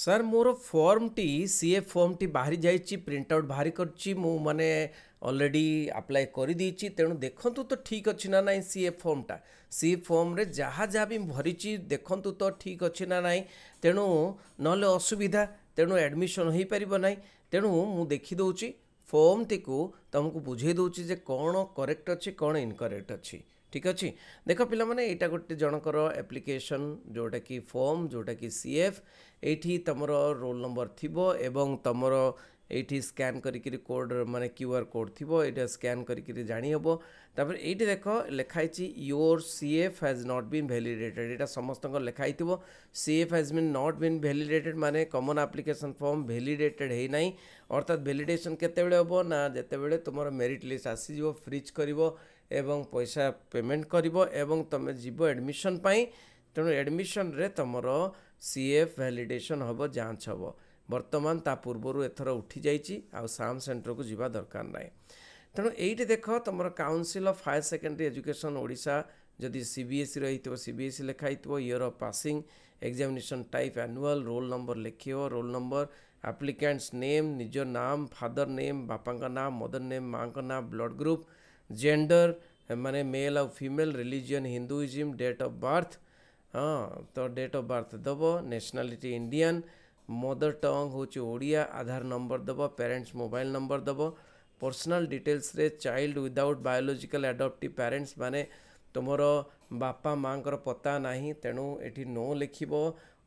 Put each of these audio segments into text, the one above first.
sir ମୋର ଫର୍ମଟି ସିଏ ଫର୍ମଟି ବାହାରି ଯାଇଛି ପ୍ରିଣ୍ଟ ଆଉଟ୍ ବାହାରି କରିଛି ମୁଁ ମାନେ ଅଲରେଡ଼ି ଆପ୍ଲାଏ କରିଦେଇଛି ତେଣୁ ଦେଖନ୍ତୁ ତ ଠିକ୍ ଅଛି ନା ନାହିଁ ସିଏ ଫର୍ମଟା ସିଏ ଫର୍ମରେ ଯାହା ଯାହା ବି ଭରିଛି ଦେଖନ୍ତୁ ତ ଠିକ୍ ଅଛି ନା ନାହିଁ ତେଣୁ ନହେଲେ ଅସୁବିଧା ତେଣୁ ଆଡ଼ମିସନ୍ ହୋଇପାରିବ ନାହିଁ ତେଣୁ ମୁଁ ଦେଖିଦେଉଛି ଫର୍ମଟିକୁ ତୁମକୁ ବୁଝେଇ ଦେଉଛି ଯେ କ'ଣ କରେକ୍ଟ ଅଛି କ'ଣ ଇନକରେକ୍ଟ ଅଛି ଠିକ୍ ଅଛି ଦେଖ ପିଲାମାନେ ଏଇଟା ଗୋଟେ ଜଣଙ୍କର ଆପ୍ଲିକେସନ୍ ଯେଉଁଟାକି ଫର୍ମ ଯେଉଁଟାକି ସି ଏଫ୍ ଏଇଠି ତୁମର ରୋଲ୍ ନମ୍ବର ଥିବ ଏବଂ ତୁମର ଏଇଠି ସ୍କାନ୍ କରିକିରି କୋଡ଼୍ ମାନେ କ୍ୟୁ ଆର୍ କୋଡ଼୍ ଥିବ ଏଇଟା ସ୍କାନ୍ କରିକିରି ଜାଣିହେବ ତାପରେ ଏଇଠି ଦେଖ ଲେଖା ହେଇଛି your C F has not been validated ଏଇଟା ସମସ୍ତଙ୍କର ଲେଖା ହେଇଥିବ C F has been not been validated ମାନେ କମନ୍ ଆପ୍ଲିକେସନ୍ ଫର୍ମ ଭ୍ୟାଲିଡେଟେଡ଼୍ ହେଇନାହିଁ ଅର୍ଥାତ୍ ଭ୍ୟାଲିଡେସନ୍ କେତେବେଳେ ହେବ ନା ଯେତେବେଳେ ତୁମର ମେରିଟ୍ ଲିଷ୍ଟ ଆସିଯିବ ଫ୍ରିଜ୍ କରିବ ଏବଂ ପଇସା ପେମେଣ୍ଟ କରିବ ଏବଂ ତୁମେ ଯିବ ଆଡ଼ମିସନ୍ ପାଇଁ ତେଣୁ ଆଡ଼ମିସନ୍ରେ ତୁମର ସି ଏଫ୍ ଭ୍ୟାଲିଡେସନ୍ ହେବ ଯାଞ୍ଚ ହେବ ବର୍ତ୍ତମାନ ତା ପୂର୍ବରୁ ଏଥର ଉଠିଯାଇଛି ଆଉ ସାମ୍ ସେଣ୍ଟରକୁ ଯିବା ଦରକାର ନାହିଁ ତେଣୁ ଏଇଠି ଦେଖ ତୁମର council of higher secondary education Odisha ଯଦି ସି ବି ଏସ୍ଇର ହେଇଥିବ ସି ବି ଏସ୍ ଲେଖା ହେଇଥିବ year of passing examination type annual roll number ଲେଖିବ ରୋଲ୍ ନମ୍ବର ଆପ୍ଲିକାଣ୍ଟସ୍ ନେମ୍ ନିଜ ନାମ ଫାଦର ନେମ୍ ବାପାଙ୍କ ନାମ ମଦର ନେମ୍ ମାଆଙ୍କ ନାମ ବ୍ଲଡ଼ ଗ୍ରୁପ୍ ଜେଣ୍ଡର ମାନେ ମେଲ୍ ଆଉ female religion Hinduism date of birth ହଁ ତ ଡେଟ୍ ଅଫ୍ ବାର୍ଥ ଦେବ ନ୍ୟାସନାଲିଟି ଇଣ୍ଡିଆନ୍ मदर टंग हूँ ओडिया आधार नंबर दब पेरेन्ट्स मोबाइल नंबर दब personal details child without biological adopt parents मैंने तुम बापा माँ पता ना तेणु ये नो लेख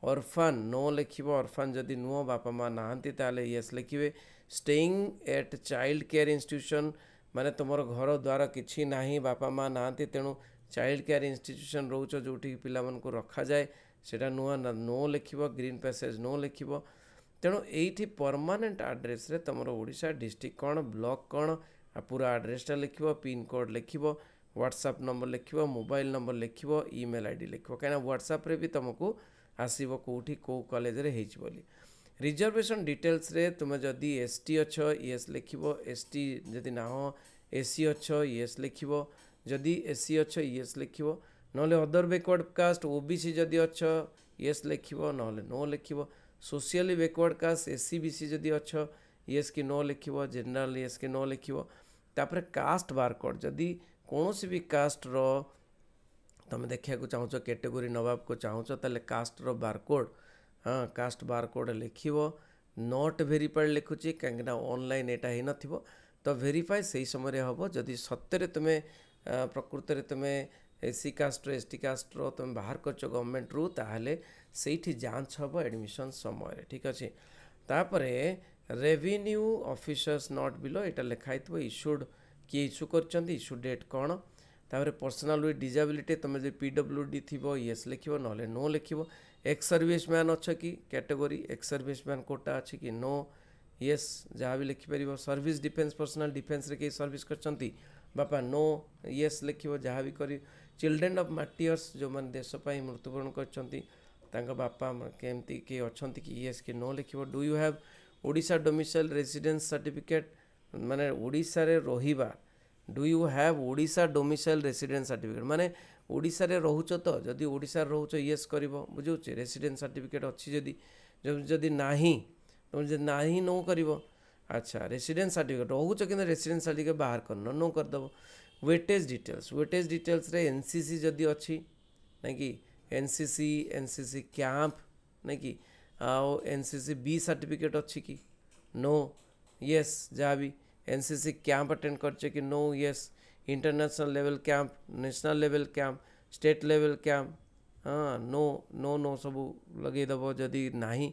अरफान नो लेख अरफान जदि नुह बापा माँ नाते येस लिखे staying at child care institution मैंने तुम घर द्वार बापा माँ ना तेणु चाइल्ड केयर इनट्यूशन रोच जो पी रखा जाए সেটা নূয়া না নো লেখিব গ্রিন প্যাসেজ নো লেখিব ତେଣୁ ଏଇଠି ପରମାନେଣ୍ଟ ଆଡ୍ରେସ୍ରେ ତୁମର ଓଡ଼ିଶା ଡିଷ୍ଟ୍ରିକ୍ଟ କ'ଣ ବ୍ଲକ୍ କ'ଣ ପୁରା ଆଡ୍ରେସ୍ଟା ଲେଖିବ ପିନ୍କୋଡ଼୍ ଲେଖିବ ହ୍ୱାଟ୍ସଆପ୍ ନମ୍ବର ଲେଖିବ ମୋବାଇଲ୍ ନମ୍ବର ଲେଖିବ ଇମେଲ୍ ଆଇ ଡ଼ି ଲେଖିବ କାହିଁକିନା ହ୍ୱାଟ୍ସଆପ୍ରେ ବି ତୁମକୁ ଆସିବ କେଉଁଠି କେଉଁ କଲେଜରେ ହେଇଛି ବୋଲି ରିଜର୍ଭେସନ୍ ଡିଟେଲ୍ସରେ ତୁମେ ଯଦି ଏସ୍ ଟି ଅଛ ଇଏସ୍ ଲେଖିବ ଏସ୍ ଟି ଯଦି ନାହ ଏସ୍ ସି ଅଛ ଇଏସ୍ ଲେଖିବ ଯଦି ଏସ୍ ସି ଅଛ ଇଏସ୍ ଲେଖିବ ना अदर बैकवर्ड कास्ट ओ जदि अच ये लिख नो लिख socially backward caste S C C जदि अच ये कि नो लिख जेनेल ये कि नो लिख तापर कास्ट बारकोड जदि कौन भी कास्टर तुम देखा चाहो कैटेगोरी नवाब नाक चाहू तेल कास्टर बारकोड हाँ कास्ट बारकोड लिख नट भेरीफाइड लिखुची कहीं अनल यटा हो न तो भेरीफाए से ही समय हम जदि सत्य तुम्हें प्रकृत में तुम्हें এসি কাস্ট এসটি কাস্টর তুমি ବାହାର କରିଛ ଗଭର୍ଣ୍ଣମେଣ୍ଟରୁ ତାହେଲେ ସେଇଠି ଯାଞ୍ଚ ହେବ ଆଡ଼ମିସନ୍ ସମୟରେ ଠିକ୍ ଅଛି ତାପରେ ରେଭିନ୍ୟୁ ଅଫିସର୍ସ ନଟ୍ ବିଲୋ ଏଇଟା ଲେଖା ହେଇଥିବ ଇସ୍ୟୁଡ୍ କିଏ ଇସ୍ୟୁ କରିଛନ୍ତି ଇସ୍ୟୁ ଡେଟ୍ କ'ଣ ତାପରେ ପର୍ସନାଲ୍ ୱିଥ୍ ଡିଜାବିଲିଟି ତୁମେ ଯଦି ପି ଡବ୍ଲ୍ୟୁ ଡି ଥିବ ୟେସ୍ ଲେଖିବ ନହେଲେ ନୋ ଲେଖିବ ଏକ୍ସ ସର୍ଭିସ୍ ମ୍ୟାନ୍ ଅଛ କି category ex serviceman quota ଅଛି କି ନୋ ୟେସ୍ ଯାହା ବି ଲେଖିପାରିବ ସର୍ଭିସ୍ ଡିଫେନ୍ସ ପର୍ସନାଲ୍ ଡିଫେନ୍ସରେ କେହି ସର୍ଭିସ୍ କରିଛନ୍ତି बापा नो ये लिखे जहाँ भी कर चिल्ड्रेन अफ मटीयर्स जो मैंने देशपाई मृत्युवरण करपा के किए अच्छा कि ये कि नो लिख डू यू हाव ओडा डोमिसल रेसीडेन्स सार्टिफिकेट मैंने ओडा रहा डू यू हाव ओडा डोमिसल रेसीडेन्स सार्टिफिकेट मैंने ओडा रोच तो जदि ओडार रोच ये कर बुझे रेसीडे सार्टिफिकेट अच्छी जदि जदि ना तुम ना ही नो कर अच्छा रेसीडेन्स सार्टिफिकेट रोच कि रेसीडेन्स सार्टिफिकेट बाहर कर नो करदेव वेटेज डिटेल्स वेटेज डिटेल्स रे एनसीसी जदि अच्छी ना कि एनसीसी एनसीसी क्या ना कि आओ एनसीसी बी सर्टिफिकेट अच्छी कि नो यस जहाँ भी एनसीसी क्या अटेंड करचे कि no yes international level camp national level क्या स्टेट लेवल क्या हाँ नो नो नो सब लगेदेव जदि नहीं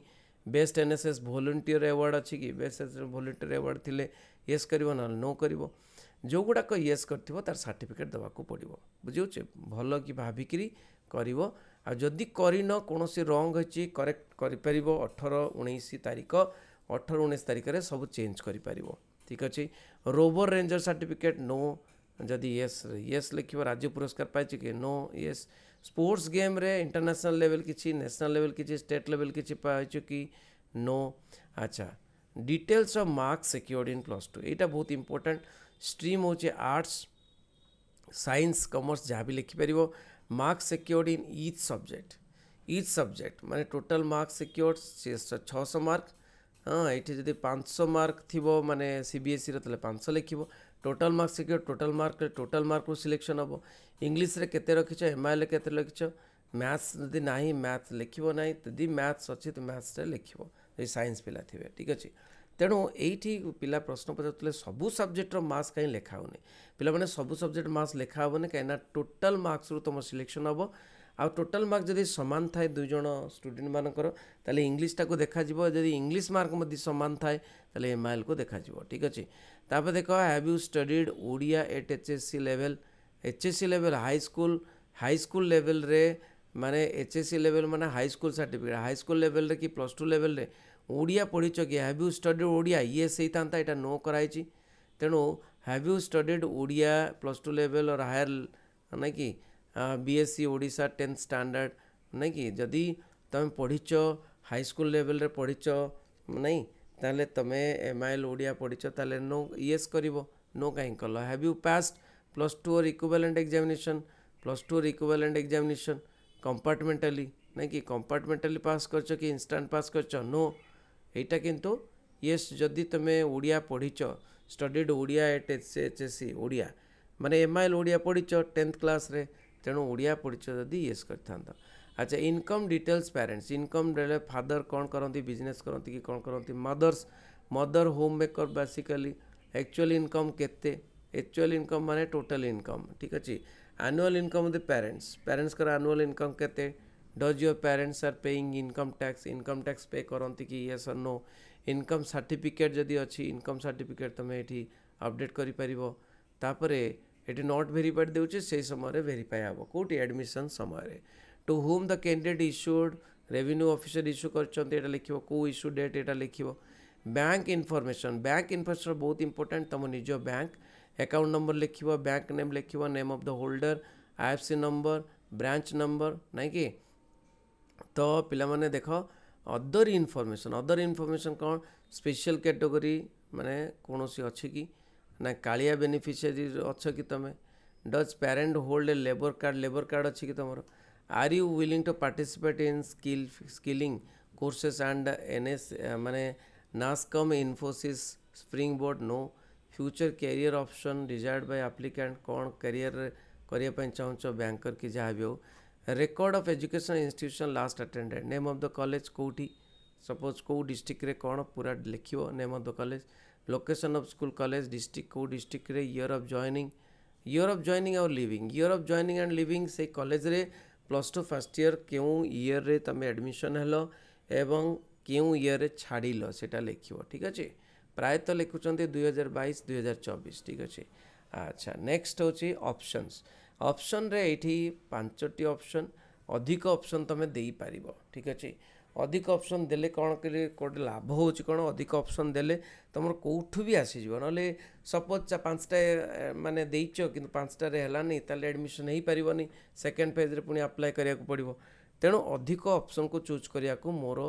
best N S S volunteer award ଅଛି କି ବେଷ୍ଟ ଏସ୍ ଭଲଣ୍ଟିୟର ଆୱାର୍ଡ଼ ଥିଲେ ୟେସ୍ କରିବ ନହେଲେ ନୋ କରିବ ଯେଉଁଗୁଡ଼ାକ ୟେସ୍ କରିଥିବ ତା'ର ସାର୍ଟିଫିକେଟ୍ ଦେବାକୁ ପଡ଼ିବ ବୁଝିହେଉଛି ଭଲ କି ଭାବିକିରି କରିବ ଆଉ ଯଦି କରିନ କୌଣସି ରଙ୍ଗ ଅଛି କରେକ୍ଟ କରିପାରିବ ଅଠର ଉଣେଇଶ ତାରିଖ ଅଠର ଉଣେଇଶ ତାରିଖରେ ସବୁ ଚେଞ୍ଜ କରିପାରିବ ଠିକ୍ ଅଛି ରୋବର ରେଞ୍ଜର ସାର୍ଟିଫିକେଟ୍ ନୋ ଯଦି ୟେସ୍ ୟେସ୍ ଲେଖିବ ରାଜ୍ୟ ପୁରସ୍କାର ପାଇଛି କି ନୋ ୟେସ୍ ସ୍ପୋର୍ଟସ୍ ଗେମ୍ରେ ଇଣ୍ଟରନ୍ୟାସନାଲ୍ ଲେଭେଲ୍ କିଛି ନ୍ୟାସନାଲ୍ ଲେଭେଲ୍ କିଛି ଷ୍ଟେଟ୍ ଲେଭେଲ୍ କିଛି ପାଇଛୁ କି ନୋ ଆଚ୍ଛା details of mark secured in plus two ଏଇଟା ବହୁତ ଇମ୍ପୋର୍ଟାଣ୍ଟ ଷ୍ଟ୍ରିମ୍ ହେଉଛି ଆର୍ଟ୍ସ ସାଇନ୍ସ କମର୍ସ ଯାହା ବି ଲେଖିପାରିବ mark secured in each subject each subject ମାନେ ଟୋଟାଲ୍ ମାର୍କ ସିକ୍ୟୋର୍ଡ ଛଅଶହ ମାର୍କ ହଁ ଏଇଠି ଯଦି ପାଞ୍ଚଶହ ମାର୍କ ଥିବ ମାନେ ସିବିଏସ୍ଇର ତାହେଲେ ପାଞ୍ଚଶହ ଲେଖିବ ଟୋଟାଲ୍ ମାର୍କ ଶିଖିବ ଟୋଟାଲ୍ ମାର୍କରେ ଟୋଟାଲ୍ ମାର୍କରୁ ସିଲେକ୍ସନ୍ ହେବ ଇଂଲିଶରେ କେତେ ରଖିଛ ଏମ୍ଆଇଏଲ୍ରେ କେତେ ରଖିଛ ମ୍ୟାଥ୍ସ ଯଦି ନାହିଁ ମ୍ୟାଥ୍ ଲେଖିବ ନାହିଁ ଯଦି ମ୍ୟାଥ୍ସ ଅଛି ତ ମ୍ୟାଥ୍ସରେ ଲେଖିବ ଯଦି ସାଇନ୍ସ ପିଲା ଥିବେ ଠିକ୍ ଅଛି ତେଣୁ ଏଇଠି ପିଲା ପ୍ରଶ୍ନ ପଚାରୁଥିଲେ ସବୁ ସବଜେକ୍ଟର ମାର୍କସ୍ କାହିଁ ଲେଖା ହେଉନି ପିଲାମାନେ ସବୁ ସବଜେକ୍ଟ ମାର୍କସ୍ ଲେଖା ହେବନି କାହିଁକିନା ଟୋଟାଲ୍ ମାର୍କସ୍ରୁ ତୁମ ସିଲେକ୍ସନ୍ ହେବ ଆଉ ଟୋଟାଲ୍ ମାର୍କ ଯଦି ସମାନ ଥାଏ ଦୁଇ ଜଣ ଷ୍ଟୁଡେଣ୍ଟମାନଙ୍କର ତାହେଲେ ଇଂଲିଶଟାକୁ ଦେଖାଯିବ ଯଦି ଇଂଲିଶ ମାର୍କ ମଧ୍ୟ ସମାନ ଥାଏ ତାହେଲେ ଏମ୍ଆଇଏଲ୍କୁ ଦେଖାଯିବ ଠିକ୍ ଅଛି ताप देख how you studied Odia at H S C level H S C level high school high school level मान एच एस सी लेवेल मैंने हाइस्कल सार्टिफिकेट हाइस्कल लेवेल कि प्लस टू लेवेल ओडिया पढ़ी चो कि हाव यू स्टडीड ओडिया ये सहीता यहाँ नो कराई तेणु how you studied Odia plus two level और हायर मैंने कि बी एस सी ओडा टेन्थ स्टाणार्ड ना कि जदि तुम पढ़ी हाइस्कल लेवेल पढ़ी नहीं ତାହେଲେ ତୁମେ ଏମ୍ ଆଇ ଏଲ୍ ଓଡ଼ିଆ ପଢ଼ିଛ ତାହେଲେ ନୋ ୟେସ୍ କରିବ ନୋ କାହିଁ କଲ have you passed plus two or equivalent examination plus two or equivalent examination compartmentally ନାଇଁ କି କମ୍ପାର୍ଟମେଣ୍ଟାଲି ପାସ୍ କରିଛ କି ଇନଷ୍ଟାଣ୍ଟ ପାସ୍ କରିଛ ନୋ ଏଇଟା କିନ୍ତୁ ୟେସ୍ ଯଦି ତୁମେ ଓଡ଼ିଆ ପଢ଼ିଛ studied Odia at H H S C Odia ମାନେ ଏମ୍ ଆଇ ଏଲ୍ ଓଡ଼ିଆ ପଢ଼ିଛ ଟେନ୍ଥ କ୍ଲାସ୍ରେ ତେଣୁ ଓଡ଼ିଆ ପଢ଼ିଛ ଯଦି ୟେସ୍ କରିଥାନ୍ତ अच्छा इनकम डिटेल्स पेरेंट्स इनकम डेले फादर कौन करती बिजनेस करती कि कौन करती mothers mother home maker basically actual income केक्चुआल इनकम मान टोटल इनकम ठीक अच्छे annual income of the parents parents annual income के does your parents are paying income tax income tax pay करती कि ये सर नो इनकम सर्टिफिकेट जदि अच्छी इनकम सर्टिफिकेट तुम ये अपडेट करपर ये नट भेरीफाइड दे समय भेरीफाए हे कौटी एडमिशन समय to whom the candidate issued revenue officer issue କରିଛନ୍ତି ଏଇଟା ଲେଖିବ କେଉଁ ଇସ୍ୟୁ ଡେଟ୍ ଏଇଟା ଲେଖିବ ବ୍ୟାଙ୍କ ଇନଫର୍ମେସନ୍ ବ୍ୟାଙ୍କ ଇନଫର୍ମେସନ୍ ବହୁତ ଇମ୍ପୋର୍ଟାଣ୍ଟ ତୁମ ନିଜ ବ୍ୟାଙ୍କ ଆକାଉଣ୍ଟ ନମ୍ବର ଲେଖିବ ବ୍ୟାଙ୍କ ନେମ୍ ଲେଖିବ name of the holder I F C number branch number ନାଇଁ କି ତ ପିଲାମାନେ ଦେଖ ଅଦର ଇନଫର୍ମେସନ୍ ଅଦର ଇନଫର୍ମେସନ୍ କ'ଣ ସ୍ପେଶିଆଲ କ୍ୟାଟେଗୋରୀ ମାନେ କୌଣସି ଅଛି କି ନା କାଳିଆ ବେନିଫିସିଆରୀ ଅଛ କି ତୁମେ does parent hold labour card labour card ଅଛି କି ତୁମର are you willing to participate in skill skilling courses and N S मैंने NASSCOM Infosys Springboard no future career option desired by applicant कौन कैरियर करने चाहो बैंकर कि जहाँ भी हो record of education institution last attended name of the college कौटी suppose कौ डिस्ट्रिक्ट कौन पूरा लिख name of the college location of school college district कौ district year of joining year of joining or leaving year of joining and leaving से कलेज्रे plus two first year କେଉଁ ଇୟର୍ରେ ତୁମେ ଆଡ଼ମିସନ୍ ହେଲ ଏବଂ କେଉଁ ଇୟର୍ରେ ଛାଡ଼ିଲ ସେଇଟା ଲେଖିବ ଠିକ୍ ଅଛି ପ୍ରାୟତଃ ଲେଖୁଛନ୍ତି ଦୁଇହଜାର ବାଇଶ ଦୁଇହଜାର ଚବିଶ ଠିକ୍ ଅଛି ଆଚ୍ଛା ନେକ୍ସଟ ହେଉଛି ଅପସନ୍ସ ଅପସନ୍ରେ ଏଇଠି ପାଞ୍ଚଟି ଅପସନ୍ ଅଧିକ ଅପସନ୍ ତୁମେ ଦେଇପାରିବ ଠିକ୍ ଅଛି ଅଧିକ ଅପସନ୍ ଦେଲେ କ'ଣ କଲେ କେଉଁଠି ଲାଭ ହେଉଛି କ'ଣ ଅଧିକ ଅପସନ୍ ଦେଲେ ତୁମର କେଉଁଠୁ ବି ଆସିଯିବ ନହେଲେ ସପୋଜ୍ ପାଞ୍ଚଟା ମାନେ ଦେଇଛ କିନ୍ତୁ ପାଞ୍ଚଟାରେ ହେଲାନି ତାହେଲେ ଆଡ଼ମିସନ୍ ହେଇପାରିବନି ସେକେଣ୍ଡ ଫେଜ୍ରେ ପୁଣି ଆପ୍ଲାଏ କରିବାକୁ ପଡ଼ିବ ତେଣୁ ଅଧିକ ଅପସନ୍କୁ ଚୁଜ୍ କରିବାକୁ ମୋର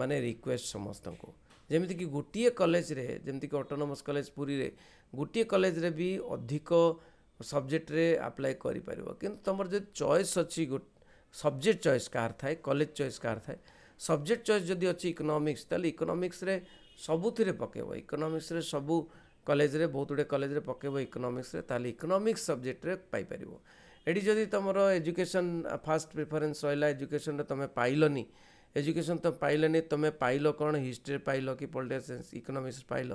ମାନେ ରିକ୍ୱେଷ୍ଟ ସମସ୍ତଙ୍କୁ ଯେମିତିକି ଗୋଟିଏ କଲେଜରେ ଯେମିତିକି ଅଟୋନମସ୍ କଲେଜ ପୁରୀରେ ଗୋଟିଏ କଲେଜରେ ବି ଅଧିକ ସବଜେକ୍ଟରେ ଆପ୍ଲାଏ କରିପାରିବ କିନ୍ତୁ ତୁମର ଯଦି ଚଏସ୍ ଅଛି ସବଜେକ୍ଟ ଚଏସ୍ କାହାର ଥାଏ କଲେଜ ଚଏସ୍ କାହାର ଥାଏ ସବଜେକ୍ଟ ଚଏସ୍ ଯଦି ଅଛି ଇକୋନୋମିକ୍ସ ତାହେଲେ ଇକୋନୋମିକ୍ସରେ ସବୁଥିରେ ପକାଇବ ଇକୋନୋମିକ୍ସରେ ସବୁ କଲେଜରେ ବହୁତ ଗୁଡ଼ିଏ କଲେଜରେ ପକାଇବ ଇକୋନୋମିକ୍ସରେ ତାହେଲେ ଇକୋନୋମିକ୍ସ ସବଜେକ୍ଟରେ ପାଇପାରିବ ଏଠି ଯଦି ତୁମର ଏଜୁକେସନ୍ ଫାର୍ଷ୍ଟ ପ୍ରିଫରେନ୍ସ ରହିଲା ଏଜୁକେସନ୍ରେ ତୁମେ ପାଇଲନି ଏଜୁକେସନ୍ ତ ପାଇଲନି ତୁମେ ପାଇଲ କ'ଣ ହିଷ୍ଟ୍ରିରେ ପାଇଲ କି ପଲିଟିକାଲ୍ ସାଇନ୍ସ ଇକୋନୋମିକ୍ସ ପାଇଲ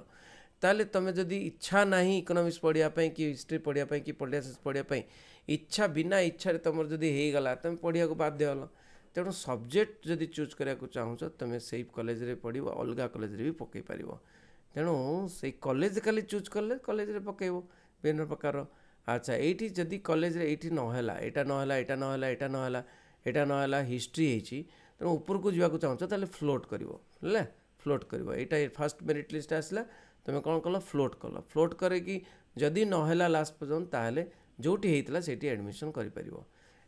ताले तुम जब इच्छा ना इकोनोमिक्स पढ़ापी कि हिस्ट्री पढ़ापी कि पलिटिक्स पढ़ापी इच्छा बिना इच्छा तुम जब होगा तुम पढ़ा बाध्य हल तेणु सब्जेक्ट जदि चूज कराक चाहू तुम से कलेज पढ़ अलग कलेज पक तेणु से कलेज खाली चूज कले कलेज पकेब विभिन्न प्रकार अच्छा ये जदि कलेज ये नाला यहाँ नाला यहाँ नाला यहाँ नाला यहाँ नाला हिस्ट्री तेनालीरु जावाक चाहू तो फ्लोट कर फ्लोट कर फास्ट मेरीट लिस्ट आसला তুমি କ'ଣ କଲ ଫ୍ଲୋଟ୍ କଲ ଫ୍ଲୋଟ୍ କରେ କି ଯଦି ନହେଲା ଲାଷ୍ଟ ପର୍ଯ୍ୟନ୍ତ ତାହେଲେ ଯେଉଁଠି ହେଇଥିଲା ସେଇଠି ଆଡ଼ମିସନ୍ କରିପାରିବ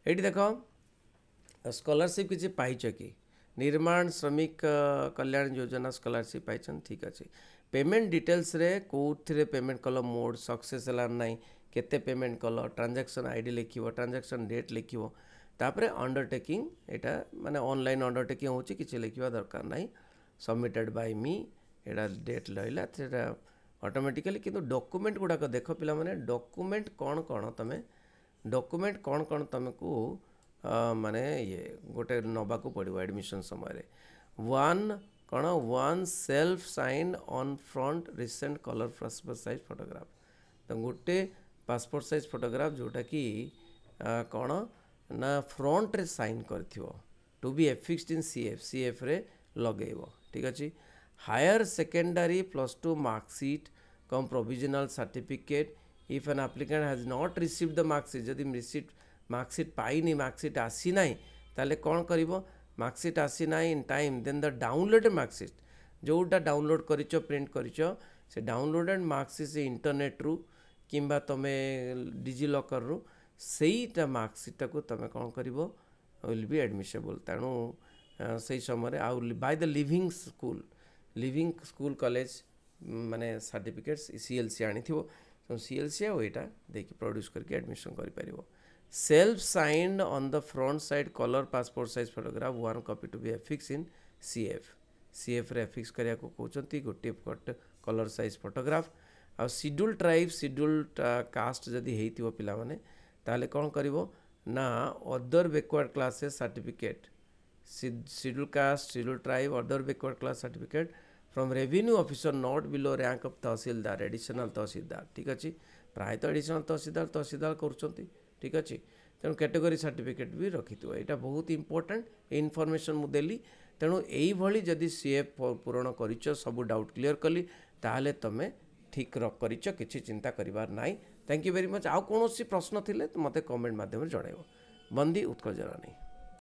ଏଇଠି ଦେଖ ସ୍କଲାରସିପ୍ କିଛି ପାଇଛ କି ନିର୍ମାଣ ଶ୍ରମିକ କଲ୍ୟାଣ ଯୋଜନା ସ୍କଲାରସିପ୍ ପାଇଛନ୍ତି ଠିକ୍ ଅଛି ପେମେଣ୍ଟ ଡିଟେଲ୍ସରେ କେଉଁଥିରେ ପେମେଣ୍ଟ କଲ ମୋଡ଼ ସକ୍ସେସ୍ ହେଲା ନାହିଁ କେତେ ପେମେଣ୍ଟ କଲ ଟ୍ରାଞ୍ଜାକ୍ସନ୍ ଆଇ ଡ଼ି ଲେଖିବ ଟ୍ରାଞ୍ଜାକ୍ସନ୍ ଡେଟ୍ ଲେଖିବ ତାପରେ ଅଣ୍ଡରଟେକିଂ ଏଇଟା ମାନେ ଅନଲାଇନ୍ ଅଣ୍ଡରଟେକିଂ ହେଉଛି କିଛି ଲେଖିବା ଦରକାର ନାହିଁ ସବମିଟେଡ଼୍ ବାଇ ମି ଏଇଟା ଡେଟ୍ ରହିଲା ସେଇଟା ଅଟୋମେଟିକାଲି କିନ୍ତୁ ଡକୁମେଣ୍ଟ ଗୁଡ଼ାକ ଦେଖ ପିଲାମାନେ ଡକୁମେଣ୍ଟ କ'ଣ କ'ଣ ତୁମେ ଡକୁମେଣ୍ଟ କ'ଣ କ'ଣ ତୁମକୁ ମାନେ ଇଏ ଗୋଟେ ନେବାକୁ ପଡ଼ିବ ଆଡ଼ମିସନ୍ ସମୟରେ ୱାନ୍ କ'ଣ one self sign on front recent colour passport size photograph ତ ଗୋଟେ ପାସପୋର୍ଟ ସାଇଜ୍ ଫଟୋଗ୍ରାଫ ଯେଉଁଟାକି କ'ଣ ନା ଫ୍ରଣ୍ଟରେ ସାଇନ୍ କରିଥିବ to be affixed in C F C ଏଫ୍ରେ ଲଗେଇବ ଠିକ୍ ଅଛି higher secondary plus 2 mark sheet come provisional certificate if an applicant has not received the mark sheet যদি receipt mark sheet পাইনি mark sheet আসি নাই তাহলে କ'ଣ କରିବ mark sheet আসি নাই in time then the downloaded mark sheet ଯେଉଁଟା ଡାଉନଲୋଡ଼୍ କରିଛ ପ୍ରିଣ୍ଟ କରିଛ ସେ ଡାଉନଲୋଡ଼େଡ୍ ମାର୍କ ସିଟ୍ ସେ ଇଣ୍ଟରନେଟ୍ରୁ କିମ୍ବା ତୁମେ ଡିଜି ଲକର୍ରୁ ସେଇଟା ମାର୍କ ସିଟ୍ଟାକୁ ତୁମେ କ'ଣ କରିବ ୱିଲ୍ ବି ଆଡ଼ମିସେବୁଲ୍ ତେଣୁ ସେଇ ସମୟରେ ଆଉ by the leaving school leaving school college माने सर्टिफिकेट्स सीएलसी आनी थी तो सीएलसी आओ एटा देखि प्रोड्यूस करके एडमिशन कर पारिबो self signed on the front side colour passport size photograph one copy to be affix in C CF CF रे एफिक्स करिया को कोचंती गोटी फोटो कलर साइज फोटोग्राफ आ शेड्यूल ट्राइब शेड्यूल कास्ट जदि हेइतिबो पिला माने ताले कोन करिवो ना other backward classes certificate schedule caste schedule tribe other backward class certificate from revenue officer not below rank of tahsildar additional tahsildar ଠିକ୍ ଅଛି ପ୍ରାୟତଃ ଏଡ଼ିସନାଲ୍ ତହସିଲଦାର ତହସିଲଦାର କରୁଛନ୍ତି ଠିକ୍ ଅଛି ତେଣୁ କ୍ୟାଟେଗୋରୀ ସାର୍ଟିଫିକେଟ୍ ବି ରଖିଥିବ ଏଇଟା ବହୁତ ଇମ୍ପୋର୍ଟାଣ୍ଟ ଇନଫର୍ମେସନ୍ ମୁଁ ଦେଲି ତେଣୁ ଏଇଭଳି ଯଦି ସି ଏଫ୍ ପୂରଣ କରିଛ ସବୁ ଡାଉଟ୍ କ୍ଲିଅର୍ କଲି ତାହେଲେ ତୁମେ ଠିକ୍ ରକ୍ କରିଛ କିଛି ଚିନ୍ତା କରିବାର ନାହିଁ ଥ୍ୟାଙ୍କ ୟୁ ଭେରି ମଚ୍ ଆଉ କୌଣସି ପ୍ରଶ୍ନ ଥିଲେ ମୋତେ କମେଣ୍ଟ ମାଧ୍ୟମରେ ଜଣାଇବ ବନ୍ଦୀ ଉତ୍କଳ ଜରନୀ